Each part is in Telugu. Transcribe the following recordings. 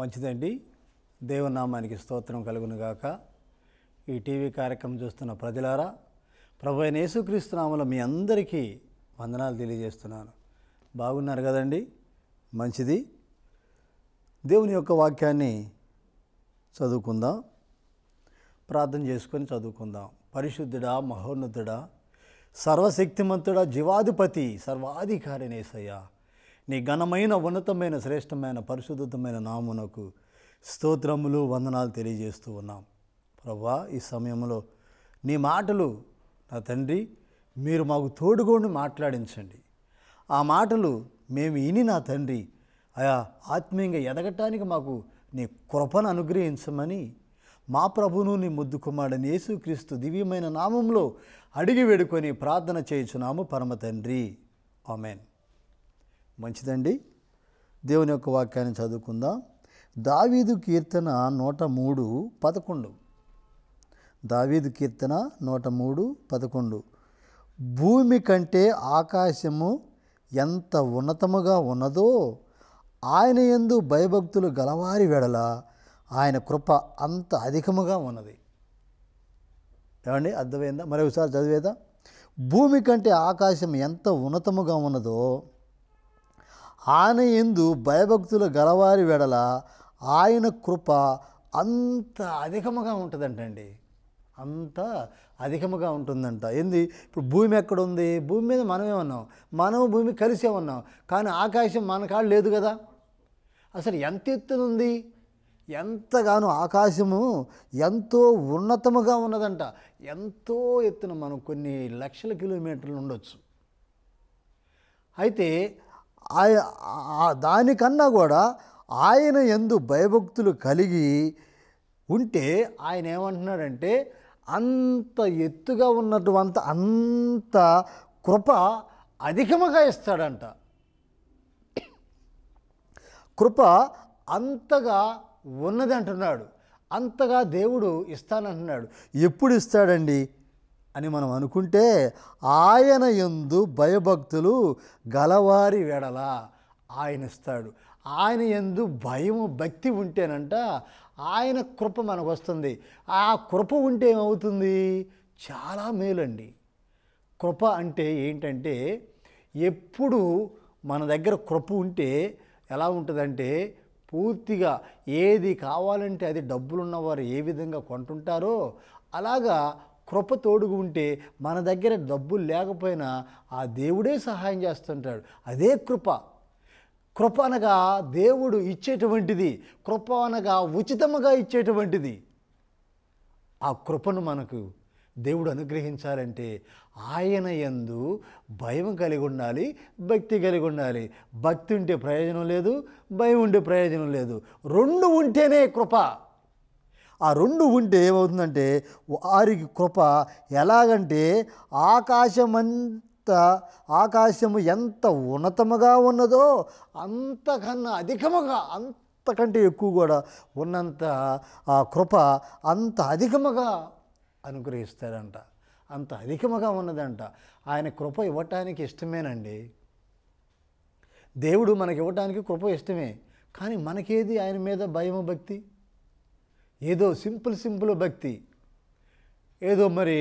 మంచిదండి దేవనామానికి స్తోత్రం కలుగునుగాక ఈ టీవీ కార్యక్రమం చూస్తున్న ప్రజలారా ప్రభు అయిన యేసుక్రీస్తునామలో మీ అందరికీ వందనాలు తెలియజేస్తున్నాను బాగున్నారు కదండి మంచిది దేవుని యొక్క వాక్యాన్ని చదువుకుందాం ప్రార్థన చేసుకొని చదువుకుందాం పరిశుద్ధుడా మహోన్నతుడా సర్వశక్తిమంతుడా జీవాధిపతి నేసయ్యా నీ ఘనమైన ఉన్నతమైన శ్రేష్టమైన పరిశుద్ధమైన నామునకు స్తోత్రములు వందనాలు తెలియజేస్తూ ఉన్నాం ప్రభా ఈ సమయంలో నీ మాటలు నా తండ్రి మీరు మాకు తోడుగోని మాట్లాడించండి ఆ మాటలు మేము ఇని నా తండ్రి ఆయా ఆత్మీయంగా ఎదగటానికి మాకు నీ కృపను అనుగ్రహించమని మా ప్రభును నీ ముద్దు కుమారుడని యేసుక్రీస్తు దివ్యమైన నామంలో అడిగి వేడుకొని ప్రార్థన చేయుచున్నాము పరమ తండ్రి ఆమెన్ మంచిదండి దేవుని యొక్క వాక్యాన్ని చదువుకుందాం దావీదు కీర్తన నూట మూడు పదకొండు దావీదు కీర్తన నూట మూడు పదకొండు భూమి కంటే ఆకాశము ఎంత ఉన్నతముగా ఉన్నదో ఆయన ఎందు భయభక్తులు గలవారి వెడల ఆయన కృప అంత అధికముగా ఉన్నది ఏమండి అర్థమైందా మరొకసారి చదివేదా భూమి కంటే ఆకాశం ఎంత ఉన్నతముగా ఉన్నదో ఆయన ఎందు భయభక్తులు గలవారి వెడల ఆయన కృప అంత అధికముగా ఉంటుందంటండి అంత అధికముగా ఉంటుందంట ఏంది ఇప్పుడు భూమి ఎక్కడుంది భూమి మీద మనమే ఉన్నాం మనం భూమి కలిసే ఉన్నాం కానీ ఆకాశం మన కాళ్ళు లేదు కదా అసలు ఎంత ఎత్తునుంది ఎంతగానో ఆకాశము ఎంతో ఉన్నతముగా ఉన్నదంట ఎంతో ఎత్తున మనం కొన్ని లక్షల కిలోమీటర్లు ఉండొచ్చు అయితే దానికన్నా కూడా ఆయన ఎందు భయభక్తులు కలిగి ఉంటే ఆయన ఏమంటున్నాడంటే అంత ఎత్తుగా ఉన్నటువంటి అంత కృప అధికముగా ఇస్తాడంట కృప అంతగా ఉన్నదంటున్నాడు అంతగా దేవుడు ఇస్తానంటున్నాడు ఎప్పుడు ఇస్తాడండి అని మనం అనుకుంటే ఆయన ఎందు భయభక్తులు గలవారి వెడల ఆయన ఇస్తాడు ఆయన ఎందు భయము భక్తి ఉంటేనంట ఆయన కృప మనకు వస్తుంది ఆ కృప ఉంటే ఏమవుతుంది చాలా మేలండి కృప అంటే ఏంటంటే ఎప్పుడు మన దగ్గర కృప ఉంటే ఎలా ఉంటుందంటే పూర్తిగా ఏది కావాలంటే అది డబ్బులున్నవారు ఏ విధంగా కొంటుంటారో అలాగా కృప తోడుగు ఉంటే మన దగ్గర డబ్బులు లేకపోయినా ఆ దేవుడే సహాయం చేస్తుంటాడు అదే కృప కృప అనగా దేవుడు ఇచ్చేటువంటిది కృప అనగా ఉచితముగా ఇచ్చేటువంటిది ఆ కృపను మనకు దేవుడు అనుగ్రహించాలంటే ఆయన ఎందు భయం కలిగి ఉండాలి భక్తి కలిగి ఉండాలి భక్తి ఉంటే ప్రయోజనం లేదు భయం ఉంటే ప్రయోజనం లేదు రెండు ఉంటేనే కృప ఆ రెండు ఉంటే ఏమవుతుందంటే వారికి కృప ఎలాగంటే ఆకాశమంత ఆకాశము ఎంత ఉన్నతముగా ఉన్నదో అంతకన్నా అధికముగా అంతకంటే ఎక్కువ కూడా ఉన్నంత ఆ కృప అంత అధికముగా అనుగ్రహిస్తారంట అంత అధికముగా ఉన్నదంట ఆయన కృప ఇవ్వటానికి ఇష్టమేనండి దేవుడు మనకి ఇవ్వటానికి కృప ఇష్టమే కానీ మనకేది ఆయన మీద భయము భక్తి ఏదో సింపుల్ సింపుల్ భక్తి ఏదో మరి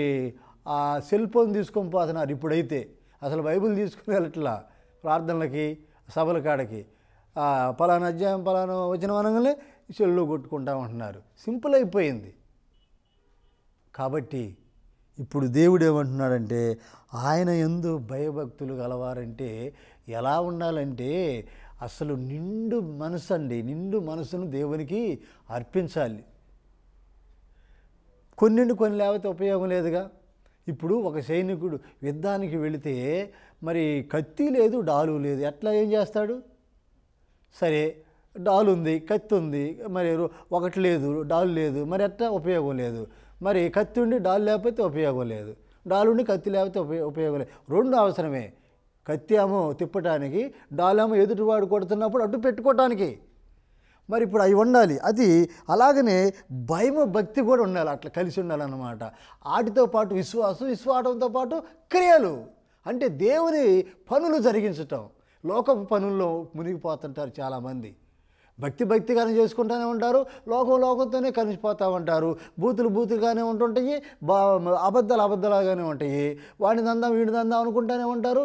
ఆ సెల్ ఫోన్ తీసుకొని పోతున్నారు ఇప్పుడైతే అసలు బైబిల్ తీసుకుని వెళ్ళట్లా ప్రార్థనలకి సభల కాడకి పలానా అధ్యాయం పలానా వచ్చిన వనంగానే సెల్లు కొట్టుకుంటా ఉంటున్నారు సింపుల్ అయిపోయింది కాబట్టి ఇప్పుడు దేవుడు ఏమంటున్నాడంటే ఆయన ఎందు భయభక్తులు కలవారంటే ఎలా ఉండాలంటే అసలు నిండు మనసు అండి నిండు మనసును దేవునికి అర్పించాలి కొన్నిండి కొన్ని లేకపోతే ఉపయోగం లేదుగా ఇప్పుడు ఒక సైనికుడు యుద్ధానికి వెళితే మరి కత్తి లేదు డాలు లేదు ఎట్లా ఏం చేస్తాడు సరే డాల్ ఉంది కత్తి ఉంది మరి ఒకటి లేదు డాల్ లేదు మరి ఎట్లా ఉపయోగం లేదు మరి కత్తి ఉండి డాల్ లేకపోతే ఉపయోగం లేదు డాల్ ఉండి కత్తి లేకపోతే ఉపయోగం లేదు రెండు అవసరమే కత్తి ఏమో తిప్పటానికి డాలేమో ఎదుటివాడు కొడుతున్నప్పుడు అడ్డు పెట్టుకోవటానికి మరి ఇప్పుడు అవి ఉండాలి అది అలాగనే భయమ భక్తి కూడా ఉండాలి అట్లా కలిసి ఉండాలన్నమాట వాటితో పాటు విశ్వాసం విశ్వాసంతో పాటు క్రియలు అంటే దేవుని పనులు జరిగించటం లోకపు పనుల్లో మునిగిపోతుంటారు చాలామంది భక్తి భక్తిగానే చేసుకుంటూనే ఉంటారు లోకం లోకంతోనే కలిసిపోతూ ఉంటారు బూతులు బూతులుగానే ఉంటుంటాయి బా అబద్ధాలు అబద్ధాలుగానే ఉంటాయి వాడిని దందాం వీడిని దందాం అనుకుంటూనే ఉంటారు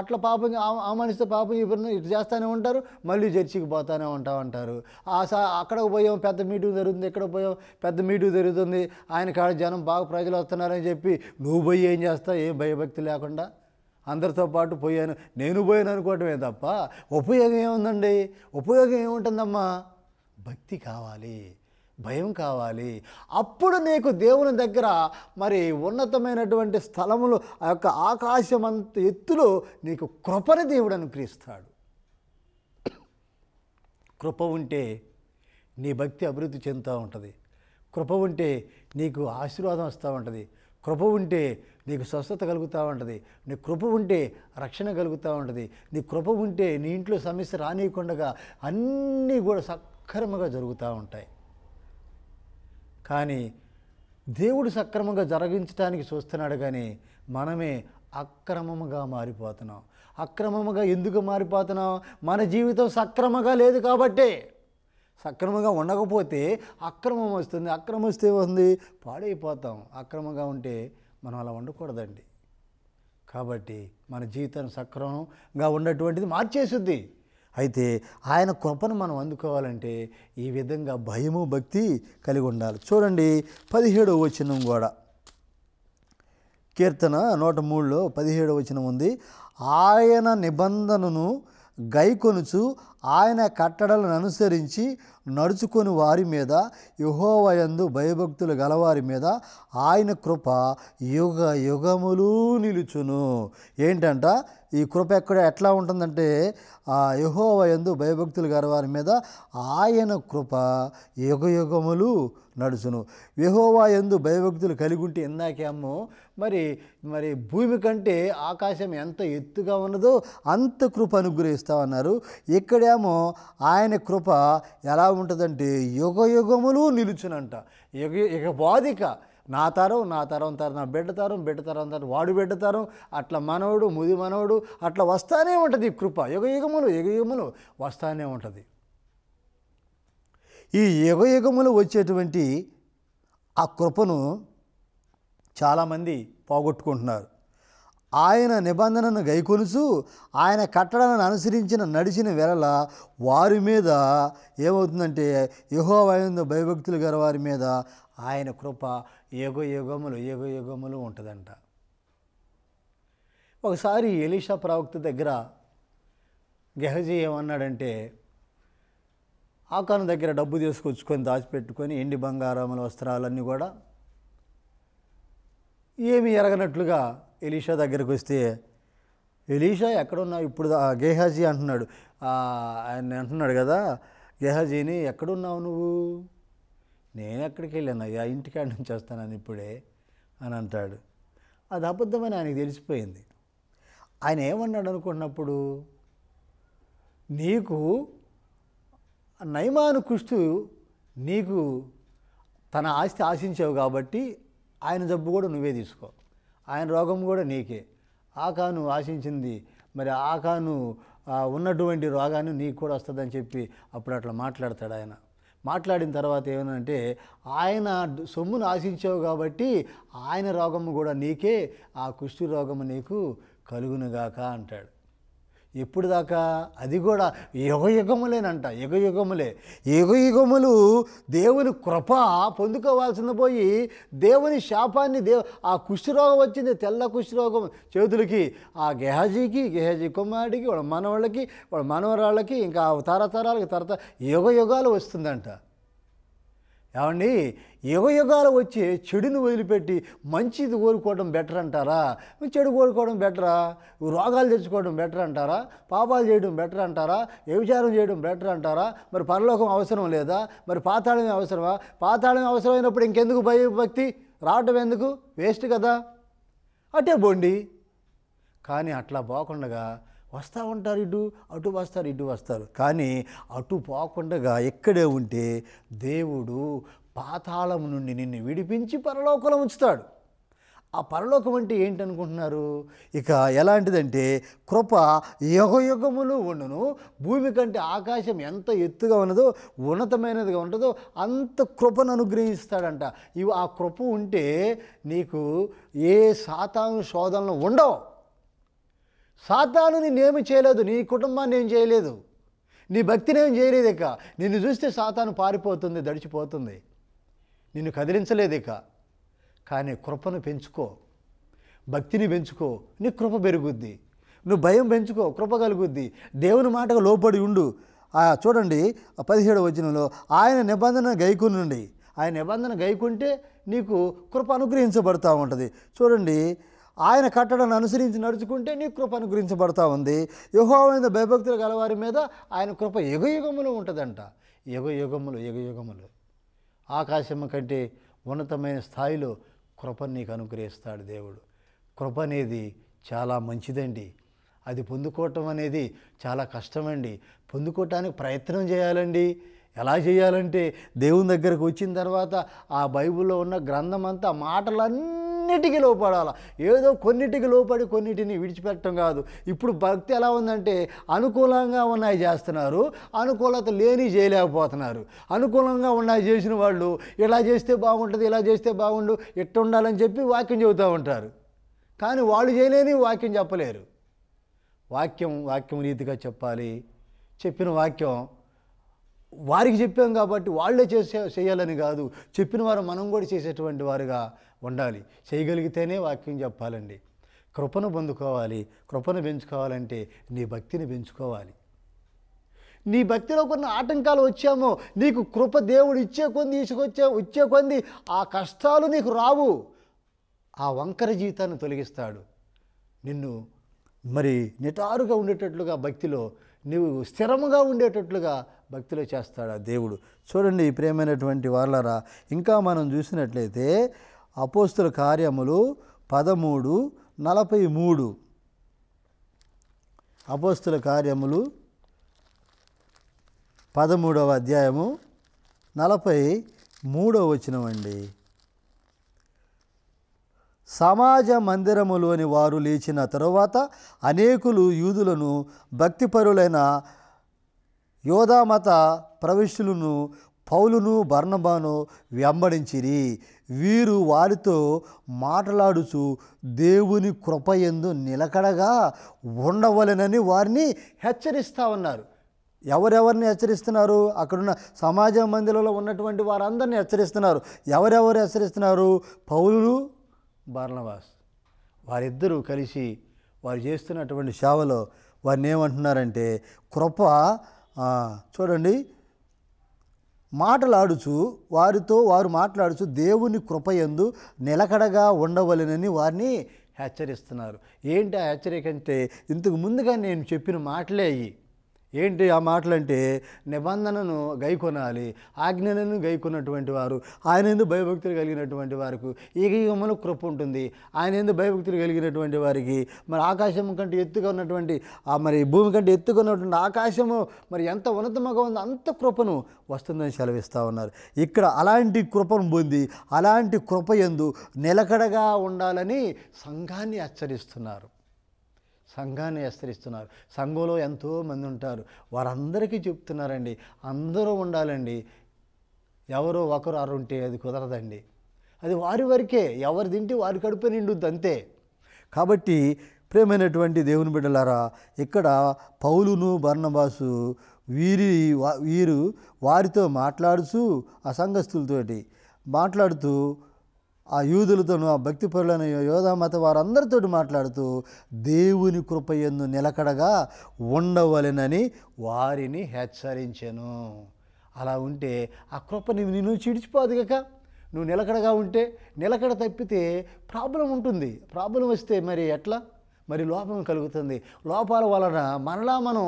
అట్లా పాపం ఆ మనిషితో పాపం ఇప్పుడు ఇటు చేస్తూనే ఉంటారు మళ్ళీ చర్చికి పోతూనే ఉంటా ఉంటారు ఆ సా అక్కడికి పోయాం పెద్ద మీటింగ్ జరుగుతుంది ఇక్కడ పోయాం పెద్ద మీటింగ్ జరుగుతుంది ఆయన కాడ జనం బాగా ప్రజలు వస్తున్నారని చెప్పి నువ్వు పోయి ఏం చేస్తావు ఏం భయభక్తి లేకుండా అందరితో పాటు పోయాను నేను పోయాను అనుకోవటమే తప్ప ఉపయోగం ఏముందండి ఉపయోగం ఏముంటుందమ్మా భక్తి కావాలి భయం కావాలి అప్పుడు నీకు దేవుని దగ్గర మరి ఉన్నతమైనటువంటి స్థలములు ఆ యొక్క ఆకాశం అంత ఎత్తులో నీకు కృపని దేవుడు అనుగ్రహిస్తాడు కృప ఉంటే నీ భక్తి అభివృద్ధి చెందుతూ ఉంటుంది కృప ఉంటే నీకు ఆశీర్వాదం వస్తూ ఉంటుంది కృప ఉంటే నీకు స్వస్థత కలుగుతూ ఉంటుంది నీ కృప ఉంటే రక్షణ కలుగుతూ ఉంటుంది నీ కృప ఉంటే నీ ఇంట్లో సమస్య రానియకుండా అన్నీ కూడా సక్రమంగా జరుగుతూ ఉంటాయి కానీ దేవుడు సక్రమంగా జరిగించడానికి చూస్తున్నాడు కానీ మనమే అక్రమముగా మారిపోతున్నాం అక్రమముగా ఎందుకు మారిపోతున్నాం మన జీవితం సక్రమంగా లేదు కాబట్టే సక్రమంగా ఉండకపోతే అక్రమం వస్తుంది అక్రమం వస్తే ఉంది పాడైపోతాం అక్రమంగా ఉంటే మనం అలా ఉండకూడదండి కాబట్టి మన జీవితం సక్రమంగా ఉన్నటువంటిది మార్చేస్తుంది అయితే ఆయన కృపను మనం అందుకోవాలంటే ఈ విధంగా భయము భక్తి కలిగి ఉండాలి చూడండి పదిహేడవ వచనం కూడా కీర్తన నూట మూడులో పదిహేడవ వచనం ఉంది ఆయన నిబంధనను గైకొనుచు ఆయన కట్టడలను అనుసరించి నడుచుకొని వారి మీద యుహోవయందు భయభక్తులు గలవారి మీద ఆయన కృప యుగ యుగములు నిలుచును ఏంటంట ఈ కృప ఎక్కడ ఎట్లా ఉంటుందంటే ఆ యహోవ ఎందు భయభక్తులు గారి వారి మీద ఆయన కృప యుగయుగములు నడుచును యహోవా ఎందు భయభక్తులు కలిగి ఉంటే ఇందాకేమో మరి మరి భూమి కంటే ఆకాశం ఎంత ఎత్తుగా ఉన్నదో అంత కృప అనుగ్రహిస్తామన్నారు ఇక్కడేమో ఆయన కృప ఎలా ఉంటుందంటే యుగ యుగములు నిలుచునంట యుగ యుగ బాధిక నా తరం నా తరం తరం నా బిడ్డ తరం బిడ్డ తరం తరం వాడు బిడ్డ తరం అట్లా మనవడు ముది మనవుడు అట్లా వస్తానే ఉంటుంది కృప యుగ యుగములు యుగ యుగములు వస్తానే ఉంటుంది ఈ యుగ యుగములు వచ్చేటువంటి ఆ కృపను చాలామంది పోగొట్టుకుంటున్నారు ఆయన నిబంధనను గైకొలుసు ఆయన కట్టడాలను అనుసరించిన నడిచిన వేళ వారి మీద ఏమవుతుందంటే యహోవాయందు భయభక్తులు గారి వారి మీద ఆయన కృప యుగ యుగములు యుగ యుగములు ఉంటుందంట ఒకసారి ఎలీషా ప్రవక్త దగ్గర గెహజీ ఏమన్నాడంటే ఆకాను దగ్గర డబ్బు తీసుకొచ్చుకొని దాచిపెట్టుకొని ఎండి బంగారముల వస్త్రాలన్నీ కూడా ఏమి ఎరగనట్లుగా ఎలీషా దగ్గరకు వస్తే ఎలీషా ఎక్కడున్నావు ఇప్పుడు గేహాజీ అంటున్నాడు ఆయన అంటున్నాడు కదా గేహాజీని ఎక్కడున్నావు నువ్వు నేను ఎక్కడికి వెళ్ళాను అయ్యా ఇంటికాడ నుంచి వస్తానని ఇప్పుడే అని అంటాడు అది అబద్ధమని ఆయనకు తెలిసిపోయింది ఆయన ఏమన్నాడు అనుకున్నప్పుడు నీకు నయమాను కుష్టు నీకు తన ఆస్తి ఆశించావు కాబట్టి ఆయన జబ్బు కూడా నువ్వే తీసుకో ఆయన రోగం కూడా నీకే ఆకాను ఆశించింది మరి ఆకాను ఉన్నటువంటి రోగాన్ని నీకు కూడా వస్తుందని చెప్పి అప్పుడు అట్లా మాట్లాడతాడు ఆయన మాట్లాడిన తర్వాత ఏమనంటే ఆయన సొమ్మును ఆశించావు కాబట్టి ఆయన రోగము కూడా నీకే ఆ కుష్టి రోగము నీకు కలుగునుగాక అంటాడు ఎప్పుడు దాకా అది కూడా యుగయుగములేనంట యుగయుగములే యుగయుగములు దేవుని కృప పొందుకోవాల్సింది పోయి దేవుని శాపాన్ని దేవు ఆ కుష్ఠరోగం వచ్చింది తెల్ల కుష్ఠరోగం చేతులకి ఆ గెహాజీకి గెహాజీ కుమారుడికి వాళ్ళ మనవాళ్ళకి వాళ్ళ మనవరాళ్ళకి ఇంకా తరతరాలకి తరత యుగ యుగాలు వస్తుందంట ఏమండి యుగ యుగాలు వచ్చి చెడుని వదిలిపెట్టి మంచిది కోరుకోవడం బెటర్ అంటారా చెడు కోరుకోవడం బెటరా రోగాలు తెచ్చుకోవడం బెటర్ అంటారా పాపాలు చేయడం బెటర్ అంటారా వ్యభిచారం చేయడం బెటర్ అంటారా మరి పరలోకం అవసరం లేదా మరి పాతాళమే అవసరమా పాతాళం అవసరమైనప్పుడు ఇంకెందుకు భయభక్తి రావటం ఎందుకు వేస్ట్ కదా అటే బోండి కానీ అట్లా పోకుండగా వస్తూ ఉంటారు ఇటు అటు వస్తారు ఇటు వస్తారు కానీ అటు పోకుండా ఇక్కడే ఉంటే దేవుడు పాతాళము నుండి నిన్ను విడిపించి పరలోకలం ఉంచుతాడు ఆ పరలోకం అంటే ఏంటనుకుంటున్నారు ఇక ఎలాంటిదంటే కృప యుగయుగములు ఉండును భూమి కంటే ఆకాశం ఎంత ఎత్తుగా ఉన్నదో ఉన్నతమైనదిగా ఉంటుందో అంత కృపను అనుగ్రహిస్తాడంట ఇవి ఆ కృప ఉంటే నీకు ఏ శాతాను శోధనలు ఉండవు సాతాను నిన్నేమి చేయలేదు నీ కుటుంబాన్ని ఏం చేయలేదు నీ భక్తిని ఏం చేయలేదు ఇక నిన్ను చూస్తే సాతాను పారిపోతుంది దడిచిపోతుంది నిన్ను కదిలించలేదు ఇక కానీ కృపను పెంచుకో భక్తిని పెంచుకో నీ కృప పెరుగుద్ది నువ్వు భయం పెంచుకో కృప కలుగుద్ది దేవుని మాటకు లోపడి ఉండు చూడండి పదిహేడు వచనంలో ఆయన నిబంధన గైకునుండి ఆయన నిబంధన గైకుంటే నీకు కృప అనుగ్రహించబడతా ఉంటుంది చూడండి ఆయన కట్టడాన్ని అనుసరించి నడుచుకుంటే నీ కృప అనుగ్రహించబడతా ఉంది యహోవైన భయభక్తులు గలవారి మీద ఆయన కృప యుగయుగములు ఉంటుందంట యుగయుగములు యుగయుగములు ఆకాశం కంటే ఉన్నతమైన స్థాయిలో కృప నీకు అనుగ్రహిస్తాడు దేవుడు కృప అనేది చాలా మంచిదండి అది పొందుకోవటం అనేది చాలా కష్టమండి పొందుకోవటానికి ప్రయత్నం చేయాలండి ఎలా చేయాలంటే దేవుని దగ్గరకు వచ్చిన తర్వాత ఆ బైబిల్లో ఉన్న గ్రంథం అంతా మాటలన్నీ అన్నిటికి లోపడాలా ఏదో కొన్నిటికి లోపడి కొన్నిటిని విడిచిపెట్టడం కాదు ఇప్పుడు భక్తి ఎలా ఉందంటే అనుకూలంగా ఉన్నాయి చేస్తున్నారు అనుకూలత లేని చేయలేకపోతున్నారు అనుకూలంగా ఉన్నాయి చేసిన వాళ్ళు ఇలా చేస్తే బాగుంటుంది ఇలా చేస్తే బాగుండు ఇట్ట ఉండాలని చెప్పి వాక్యం చెబుతూ ఉంటారు కానీ వాళ్ళు చేయలేని వాక్యం చెప్పలేరు వాక్యం వాక్యం రీతిగా చెప్పాలి చెప్పిన వాక్యం వారికి చెప్పాం కాబట్టి వాళ్ళే చేసే చేయాలని కాదు చెప్పిన వారు మనం కూడా చేసేటువంటి వారుగా ఉండాలి చేయగలిగితేనే వాక్యం చెప్పాలండి కృపను పొందుకోవాలి కృపను పెంచుకోవాలంటే నీ భక్తిని పెంచుకోవాలి నీ భక్తిలో కొన్ని ఆటంకాలు వచ్చామో నీకు కృప దేవుడు ఇచ్చే కొంది ఇసుకొచ్చే వచ్చే కొంది ఆ కష్టాలు నీకు రావు ఆ వంకర జీవితాన్ని తొలగిస్తాడు నిన్ను మరి నిటారుగా ఉండేటట్లుగా భక్తిలో నీవు స్థిరముగా ఉండేటట్లుగా భక్తిలో చేస్తాడు ఆ దేవుడు చూడండి ఈ ప్రేమైనటువంటి వాళ్ళరా ఇంకా మనం చూసినట్లయితే అపోస్తుల కార్యములు పదమూడు నలభై మూడు అపోస్తుల కార్యములు పదమూడవ అధ్యాయము నలభై మూడవ వచ్చినమండి అండి సమాజ మందిరములోని వారు లేచిన తరువాత అనేకులు యూదులను భక్తిపరులైన యోధామత ప్రవిష్టులను పౌలును బర్ణబాను వెంబడించిరి వీరు వారితో మాట్లాడుచు దేవుని కృపయందు నిలకడగా ఉండవలెనని వారిని హెచ్చరిస్తూ ఉన్నారు ఎవరెవరిని హెచ్చరిస్తున్నారు అక్కడున్న సమాజ మందిరంలో ఉన్నటువంటి వారందరిని హెచ్చరిస్తున్నారు ఎవరెవరు హెచ్చరిస్తున్నారు పౌలు బార్నవాస్ వారిద్దరూ కలిసి వారు చేస్తున్నటువంటి సేవలో వారిని ఏమంటున్నారంటే కృప చూడండి మాటలాడుచు వారితో వారు మాట్లాడుచు దేవుని కృపయందు నిలకడగా ఉండవలెనని వారిని హెచ్చరిస్తున్నారు ఏంటి ఆ హెచ్చరిక అంటే ఇంతకు ముందుగా నేను చెప్పిన మాటలే అయ్యి ఏంటి ఆ మాటలంటే నిబంధనను గైకొనాలి ఆజ్ఞలను గైకొన్నటువంటి వారు ఆయన ఎందు భయభక్తులు కలిగినటువంటి వారికి ఏక యుగములు కృప ఉంటుంది ఆయన ఎందు భయభక్తులు కలిగినటువంటి వారికి మరి ఆకాశం కంటే ఎత్తుగా ఉన్నటువంటి ఆ మరి భూమి కంటే ఎత్తుగా ఉన్నటువంటి ఆకాశము మరి ఎంత ఉన్నతముగా ఉందో అంత కృపను వస్తుందని సెలవిస్తూ ఉన్నారు ఇక్కడ అలాంటి కృపను పొంది అలాంటి కృప ఎందు నిలకడగా ఉండాలని సంఘాన్ని హెచ్చరిస్తున్నారు సంఘాన్ని హెచ్చరిస్తున్నారు సంఘంలో ఎంతోమంది ఉంటారు వారందరికీ చెప్తున్నారండి అందరూ ఉండాలండి ఎవరో ఒకరు అరు ఉంటే అది కుదరదండి అది వారి వరకే ఎవరు తింటే వారి కడుపు నిండుద్ది అంతే కాబట్టి ప్రేమైనటువంటి దేవుని బిడ్డలారా ఇక్కడ పౌలును బర్ణబాసు వీరి వీరు వారితో మాట్లాడుతూ ఆ సంఘస్థులతోటి మాట్లాడుతూ ఆ యూదులతోనూ ఆ భక్తి పరులైన యోధామత వారందరితో మాట్లాడుతూ దేవుని కృపయందు నిలకడగా ఉండవలెనని వారిని హెచ్చరించాను అలా ఉంటే ఆ కృప నువ్వు చిడిచిపోదు కక నువ్వు నిలకడగా ఉంటే నిలకడ తప్పితే ప్రాబ్లం ఉంటుంది ప్రాబ్లం వస్తే మరి ఎట్లా మరి లోపం కలుగుతుంది లోపాల వలన మరలా మనం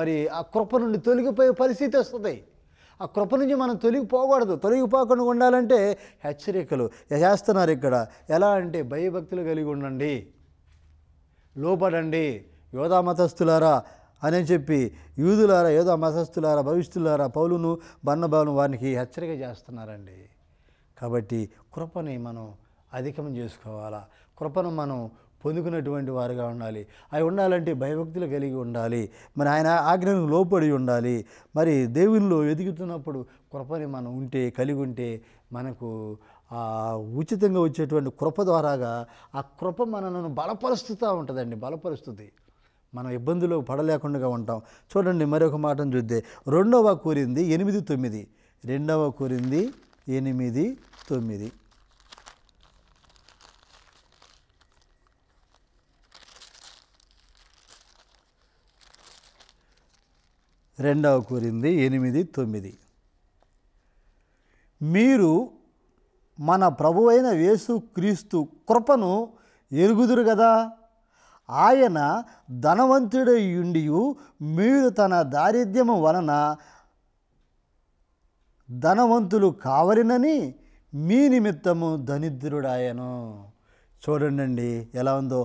మరి ఆ కృప నుండి తొలగిపోయే పరిస్థితి వస్తుంది ఆ కృప నుంచి మనం తొలగిపోకూడదు తొలగిపోకుండా ఉండాలంటే హెచ్చరికలు చేస్తున్నారు ఇక్కడ ఎలా అంటే భయభక్తులు కలిగి ఉండండి లోపడండి యోధా మతస్థులారా అని చెప్పి యూదులారా యోధా మతస్థులారా భవిష్యత్తులారా పౌలును బన్నబాను వారికి హెచ్చరిక చేస్తున్నారండి కాబట్టి కృపని మనం అధికం చేసుకోవాలా కృపను మనం పొందుకున్నటువంటి వారుగా ఉండాలి అవి ఉండాలంటే భయభక్తులు కలిగి ఉండాలి మరి ఆయన ఆగ్రహం లోపడి ఉండాలి మరి దేవునిలో ఎదుగుతున్నప్పుడు కృపని మనం ఉంటే కలిగి ఉంటే మనకు ఉచితంగా వచ్చేటువంటి కృప ద్వారాగా ఆ కృప మనలను బలపరుస్తూ ఉంటుందండి బలపరుస్తుంది మనం ఇబ్బందులు పడలేకుండా ఉంటాం చూడండి మరొక మాటను చూద్దే రెండవ కూరింది ఎనిమిది తొమ్మిది రెండవ కూరింది ఎనిమిది తొమ్మిది రెండవ కూరింది ఎనిమిది తొమ్మిది మీరు మన ప్రభు అయిన యేసుక్రీస్తు కృపను ఎరుగుదురు కదా ఆయన ధనవంతుడయుండి మీరు తన దారిద్ర్యము వలన ధనవంతులు కావలినని మీ నిమిత్తము దరిద్రుడాయను చూడండి ఎలా ఉందో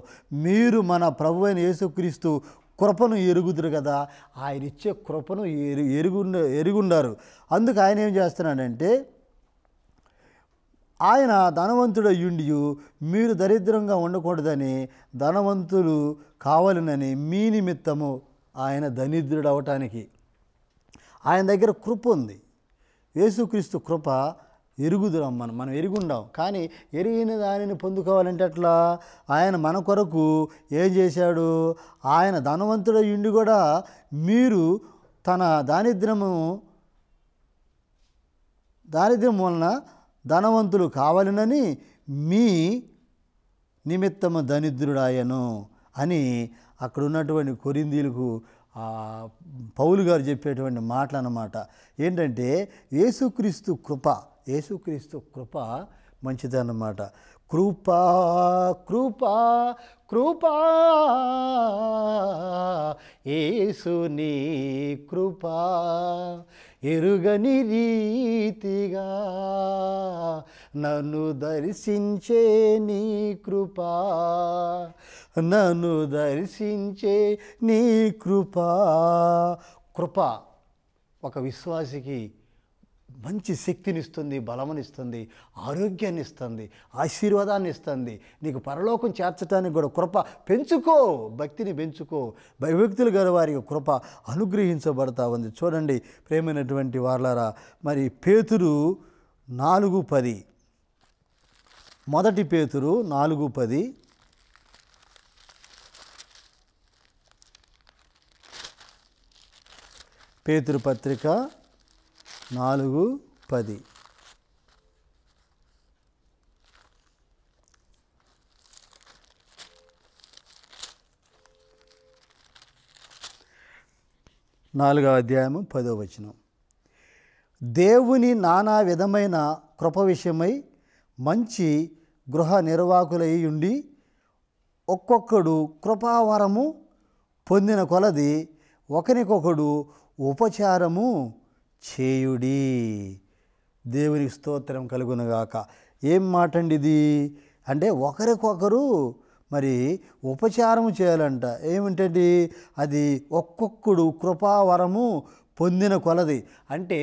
మీరు మన ప్రభు అయిన యేసుక్రీస్తు కృపను ఎరుగుదురు కదా ఆయన ఇచ్చే కృపను ఎరు ఎరుగుండ ఎరుగుండారు అందుకు ఆయన ఏం చేస్తున్నాడంటే ఆయన ధనవంతుడయ్యుండి మీరు దరిద్రంగా ఉండకూడదని ధనవంతులు కావాలనని మీ నిమిత్తము ఆయన దరిద్రుడు అవటానికి ఆయన దగ్గర కృప ఉంది యేసుక్రీస్తు కృప ఎరుగుదాం మనం మనం ఎరుగుండాం కానీ ఎరిగిన దానిని పొందుకోవాలంటే అట్లా ఆయన మన కొరకు ఏం చేశాడు ఆయన ధనవంతుడు ఉండి కూడా మీరు తన దారిద్ర్యము దారిద్ర్యం వలన ధనవంతులు కావాలనని మీ నిమిత్తము దరిద్రుడాయను అని అక్కడ ఉన్నటువంటి కొరిందీలకు పౌలు గారు చెప్పేటువంటి మాటలు అనమాట ఏంటంటే యేసుక్రీస్తు కృప యేసుక్రీస్తు కృప మంచిదన్నమాట కృపా కృపా కృపా ఏసుని కృపా ఎరుగని రీతిగా నన్ను దర్శించే నీ కృపా నన్ను దర్శించే నీ కృపా కృప ఒక విశ్వాసికి మంచి శక్తినిస్తుంది బలమనిస్తుంది ఆరోగ్యాన్ని ఇస్తుంది ఆశీర్వాదాన్ని ఇస్తుంది నీకు పరలోకం చేర్చడానికి కూడా కృప పెంచుకో భక్తిని పెంచుకో భయభక్తులు గారి వారికి కృప అనుగ్రహించబడతా ఉంది చూడండి ప్రేమైనటువంటి వార్లారా మరి పేతురు నాలుగు పది మొదటి పేతురు నాలుగు పది పేతురు పత్రిక నాలుగు పది నాలుగవ అధ్యాయము పదో వచనం దేవుని నానా విధమైన కృప విషయమై మంచి గృహ నిర్వాహకులై ఉండి ఒక్కొక్కడు కృపావరము పొందిన కొలది ఒకరికొకడు ఉపచారము చేయుడి దేవునికి స్తోత్రం కలుగునగాక ఏం మాట అండి ఇది అంటే ఒకరికొకరు మరి ఉపచారం చేయాలంట ఏమిటండి అది ఒక్కొక్కడు కృపావరము పొందిన కొలది అంటే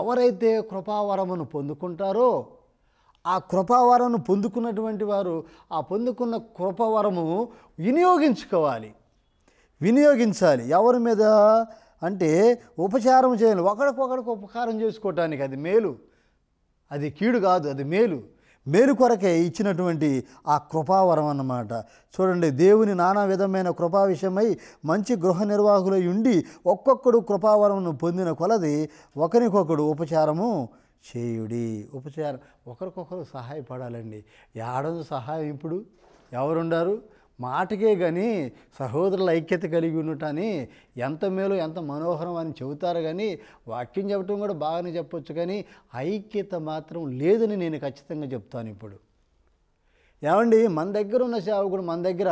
ఎవరైతే కృపావరమును పొందుకుంటారో ఆ కృపావరమును పొందుకున్నటువంటి వారు ఆ పొందుకున్న కృపావరము వినియోగించుకోవాలి వినియోగించాలి ఎవరి మీద అంటే ఉపచారం చేయాలి ఒకరికొకరికి ఉపకారం చేసుకోవటానికి అది మేలు అది కీడు కాదు అది మేలు మేలు కొరకే ఇచ్చినటువంటి ఆ కృపావరం అన్నమాట చూడండి దేవుని నానా విధమైన కృపా విషయమై మంచి గృహ నిర్వాహకులై ఉండి ఒక్కొక్కడు కృపావరమును పొందిన కొలది ఒకరికొకడు ఉపచారము చేయుడి ఉపచారం ఒకరికొకరు సహాయపడాలండి ఏడదు సహాయం ఇప్పుడు ఎవరుండారు మాటకే కానీ సహోదరుల ఐక్యత కలిగి ఉండటాన్ని ఎంత మేలు ఎంత మనోహరం అని చెబుతారు కానీ వాక్యం చెప్పడం కూడా బాగానే చెప్పొచ్చు కానీ ఐక్యత మాత్రం లేదని నేను ఖచ్చితంగా చెప్తాను ఇప్పుడు ఏమండి మన దగ్గర ఉన్న సేవకుడు మన దగ్గర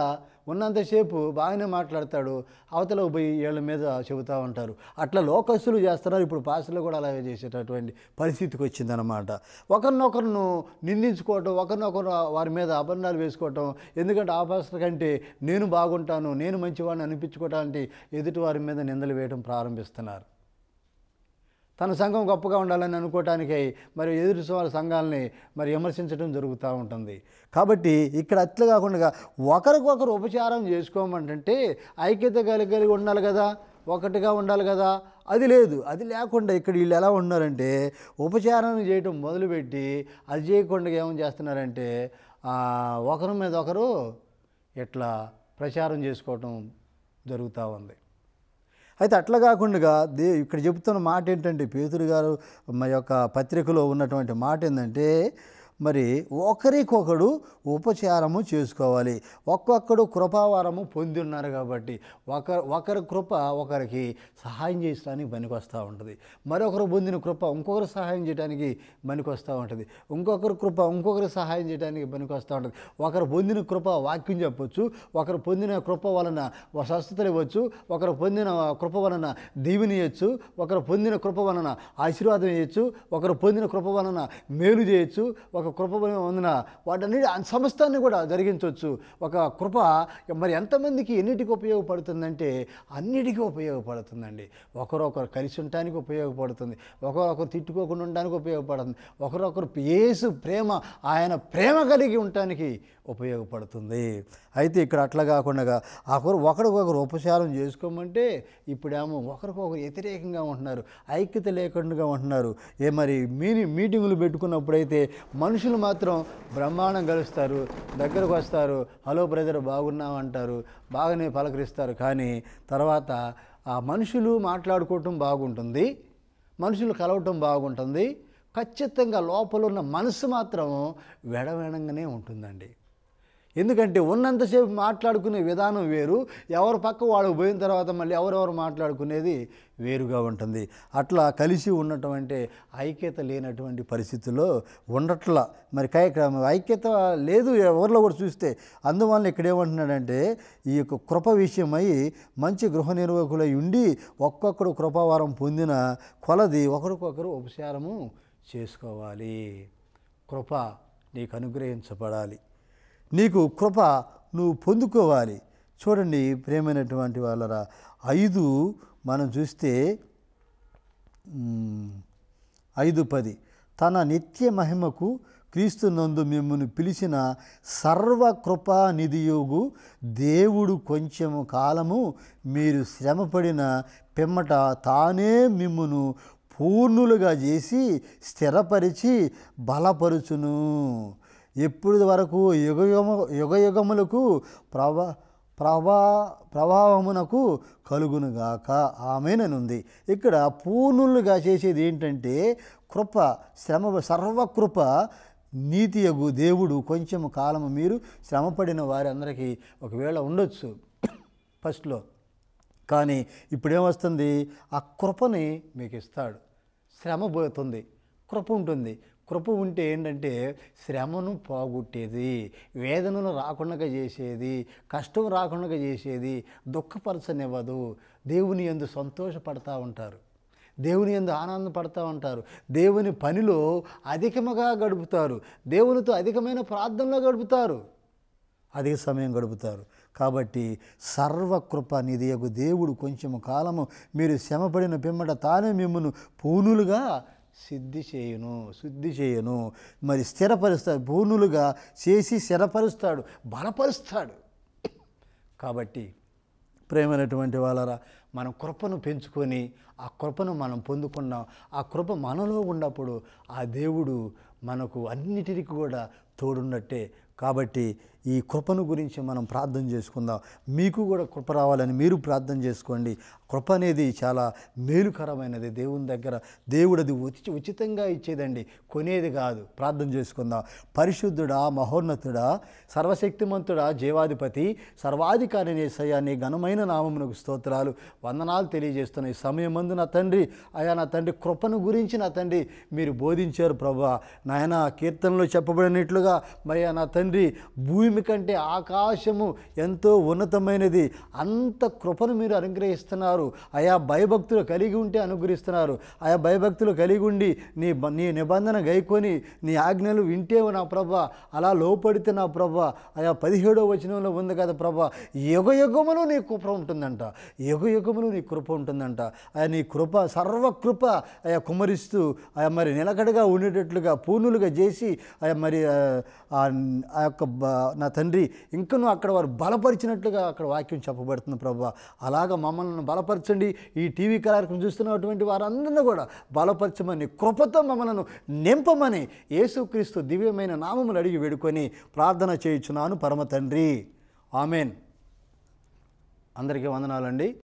ఉన్నంతసేపు బాగానే మాట్లాడతాడు అవతల పోయి ఏళ్ళ మీద చెబుతూ ఉంటారు అట్లా లోకస్తులు చేస్తున్నారు ఇప్పుడు పాస్టర్లు కూడా అలాగే చేసేటటువంటి పరిస్థితికి వచ్చిందనమాట ఒకరినొకరును నిందించుకోవటం ఒకరినొకరు వారి మీద అపన్నాలు వేసుకోవటం ఎందుకంటే ఆ పాస్టర్ కంటే నేను బాగుంటాను నేను మంచివాడిని అనిపించుకోవటానికి ఎదుటి వారి మీద నిందలు వేయడం ప్రారంభిస్తున్నారు తన సంఘం గొప్పగా ఉండాలని అనుకోవటానికై మరి ఎదురు సంఘాలని మరి విమర్శించడం జరుగుతూ ఉంటుంది కాబట్టి ఇక్కడ అట్లా కాకుండా ఒకరికొకరు ఉపచారం చేసుకోమంటే ఐక్యత కలిగి ఉండాలి కదా ఒకటిగా ఉండాలి కదా అది లేదు అది లేకుండా ఇక్కడ వీళ్ళు ఎలా ఉన్నారంటే ఉపచారం చేయటం మొదలుపెట్టి అది చేయకుండా ఏం చేస్తున్నారంటే ఒకరి మీద ఒకరు ఇట్లా ప్రచారం చేసుకోవటం జరుగుతూ ఉంది అయితే అట్లా కాకుండా దే ఇక్కడ చెబుతున్న మాట ఏంటంటే పేతురు గారు మా యొక్క పత్రికలో ఉన్నటువంటి మాట ఏంటంటే మరి ఒకరికొకడు ఉపచారము చేసుకోవాలి ఒక్కొక్కడు కృపావారము ఉన్నారు కాబట్టి ఒక ఒకరి కృప ఒకరికి సహాయం చేయడానికి పనికొస్తూ ఉంటుంది మరొకరు పొందిన కృప ఇంకొకరు సహాయం చేయడానికి పనికొస్తూ ఉంటుంది ఇంకొకరి కృప ఇంకొకరు సహాయం చేయడానికి పనికొస్తూ ఉంటుంది ఒకరు పొందిన కృప వాక్యం చెప్పొచ్చు ఒకరు పొందిన కృప వలన స్వస్థతలు ఇవ్వచ్చు ఒకరు పొందిన కృప వలన దీవిని ఇవ్వచ్చు ఒకరు పొందిన కృప వలన ఆశీర్వాదం ఇవ్వచ్చు ఒకరు పొందిన కృప వలన మేలు చేయొచ్చు ఒక కృప ఉన్న వాటన్నిటి సమస్తాన్ని కూడా జరిగించవచ్చు ఒక కృప మరి ఎంతమందికి ఎన్నిటికి ఉపయోగపడుతుందంటే అన్నిటికీ ఉపయోగపడుతుందండి ఒకరొకరు కలిసి ఉండటానికి ఉపయోగపడుతుంది ఒకరొకరు తిట్టుకోకుండా ఉండడానికి ఉపయోగపడుతుంది ఒకరొకరు ఏసు ప్రేమ ఆయన ప్రేమ కలిగి ఉండటానికి ఉపయోగపడుతుంది అయితే ఇక్కడ అట్లా కాకుండా ఒకరు ఒకరికొకరు ఉపచారం చేసుకోమంటే ఇప్పుడేమో ఒకరికొకరు వ్యతిరేకంగా ఉంటున్నారు ఐక్యత లేకుండా ఉంటున్నారు ఏ మరి మీని మీటింగులు పెట్టుకున్నప్పుడైతే మనుషులు మనుషులు మాత్రం బ్రహ్మాండం కలుస్తారు దగ్గరకు వస్తారు హలో బ్రదర్ బాగున్నావు అంటారు బాగానే పలకరిస్తారు కానీ తర్వాత ఆ మనుషులు మాట్లాడుకోవటం బాగుంటుంది మనుషులు కలవటం బాగుంటుంది ఖచ్చితంగా లోపల ఉన్న మనసు మాత్రం వెడవెడంగానే ఉంటుందండి ఎందుకంటే ఉన్నంతసేపు మాట్లాడుకునే విధానం వేరు ఎవరి పక్క వాళ్ళు పోయిన తర్వాత మళ్ళీ ఎవరెవరు మాట్లాడుకునేది వేరుగా ఉంటుంది అట్లా కలిసి ఉండటం అంటే ఐక్యత లేనటువంటి పరిస్థితుల్లో ఉండట్లా మరి కార్యక్రమం ఐక్యత లేదు ఎవరిలో కూడా చూస్తే అందువల్ల ఇక్కడ ఏమంటున్నాడంటే ఈ యొక్క కృప విషయమై మంచి గృహ నిర్వాహకులై ఉండి ఒక్కొక్కరు కృపావారం పొందిన కొలది ఒకరికొకరు ఉపశారము చేసుకోవాలి కృప నీకు అనుగ్రహించబడాలి నీకు కృప నువ్వు పొందుకోవాలి చూడండి ప్రేమైనటువంటి వాళ్ళరా ఐదు మనం చూస్తే ఐదు పది తన నిత్య మహిమకు క్రీస్తు నందు మిమ్మల్ని పిలిచిన సర్వకృపా నిధియోగు దేవుడు కొంచెం కాలము మీరు శ్రమపడిన పిమ్మట తానే మిమ్మును పూర్ణులుగా చేసి స్థిరపరిచి బలపరుచును ఎప్పుడు వరకు యుగ యుగ యుగములకు ప్రభా ప్రభా ప్రభావమునకు కలుగునుగాక ఆమెననుంది ఇక్కడ పూర్ణులుగా చేసేది ఏంటంటే కృప శ్రమ సర్వకృప యగు దేవుడు కొంచెం కాలము మీరు శ్రమపడిన వారందరికీ ఒకవేళ ఉండొచ్చు ఫస్ట్లో కానీ ఇప్పుడేమొస్తుంది ఆ కృపని మీకు ఇస్తాడు శ్రమ పోతుంది కృప ఉంటుంది కృప ఉంటే ఏంటంటే శ్రమను పోగొట్టేది వేదనను రాకుండా చేసేది కష్టం రాకుండా చేసేది దుఃఖపరచనివ్వదు దేవుని ఎందు సంతోషపడతా ఉంటారు దేవుని ఎందు ఆనందపడతా ఉంటారు దేవుని పనిలో అధికముగా గడుపుతారు దేవునితో అధికమైన ప్రార్థనలో గడుపుతారు అధిక సమయం గడుపుతారు కాబట్టి సర్వకృప నిధియకు దేవుడు కొంచెం కాలము మీరు శ్రమపడిన పిమ్మట తానే మిమ్మను పూనులుగా సిద్ధి చేయను శుద్ధి చేయను మరి స్థిరపరుస్తాడు భూనులుగా చేసి స్థిరపరుస్తాడు బలపరుస్తాడు కాబట్టి ప్రేమైనటువంటి వాళ్ళరా మనం కృపను పెంచుకొని ఆ కృపను మనం పొందుకున్నాం ఆ కృప మనలో ఉన్నప్పుడు ఆ దేవుడు మనకు అన్నిటికీ కూడా తోడున్నట్టే కాబట్టి ఈ కృపను గురించి మనం ప్రార్థన చేసుకుందాం మీకు కూడా కృప రావాలని మీరు ప్రార్థన చేసుకోండి కృప అనేది చాలా మేలుకరమైనది దేవుని దగ్గర దేవుడు అది ఉచితంగా ఇచ్చేదండి కొనేది కాదు ప్రార్థన చేసుకుందాం పరిశుద్ధుడా మహోన్నతుడా సర్వశక్తిమంతుడా జీవాధిపతి సర్వాధికారి నేసయ్యాన్ని ఘనమైన నామమునకు స్తోత్రాలు వందనాలు తెలియజేస్తున్నాయి సమయం ముందు నా తండ్రి అయా నా తండ్రి కృపను గురించి నా తండ్రి మీరు బోధించారు ప్రభా నాయన కీర్తనలో చెప్పబడినట్లుగా మయ్యా నా తండ్రి భూమి భూమి కంటే ఆకాశము ఎంతో ఉన్నతమైనది అంత కృపను మీరు అనుగ్రహిస్తున్నారు ఆయా భయభక్తులు కలిగి ఉంటే అనుగ్రహిస్తున్నారు ఆయా భయభక్తులు కలిగి ఉండి నీ నీ నిబంధన గైకొని నీ ఆజ్ఞలు వింటే నా ప్రభ అలా లోపడితే నా ప్రభ ఆయా పదిహేడో వచనంలో ఉంది కదా ప్రభ యుగ యుగములు నీ కృప ఉంటుందంట యుగ యుగములు నీ కృప ఉంటుందంట ఆయా నీ కృప సర్వకృప ఆయా కుమరిస్తూ ఆయా మరి నిలకడగా ఉండేటట్లుగా పూర్ణులుగా చేసి ఆయా మరి ఆ యొక్క నా తండ్రి ఇంకను అక్కడ వారు బలపరిచినట్లుగా అక్కడ వాక్యం చెప్పబడుతుంది ప్రభు అలాగ మమ్మల్ని బలపరచండి ఈ టీవీ కార్యక్రమం చూస్తున్నటువంటి వారందరినీ కూడా బలపరచమని కృపతో మమ్మలను నింపమని యేసుక్రీస్తు దివ్యమైన నామములు అడిగి వేడుకొని ప్రార్థన చేయించున్నాను పరమ తండ్రి ఆమెన్ అందరికీ వందనాలండి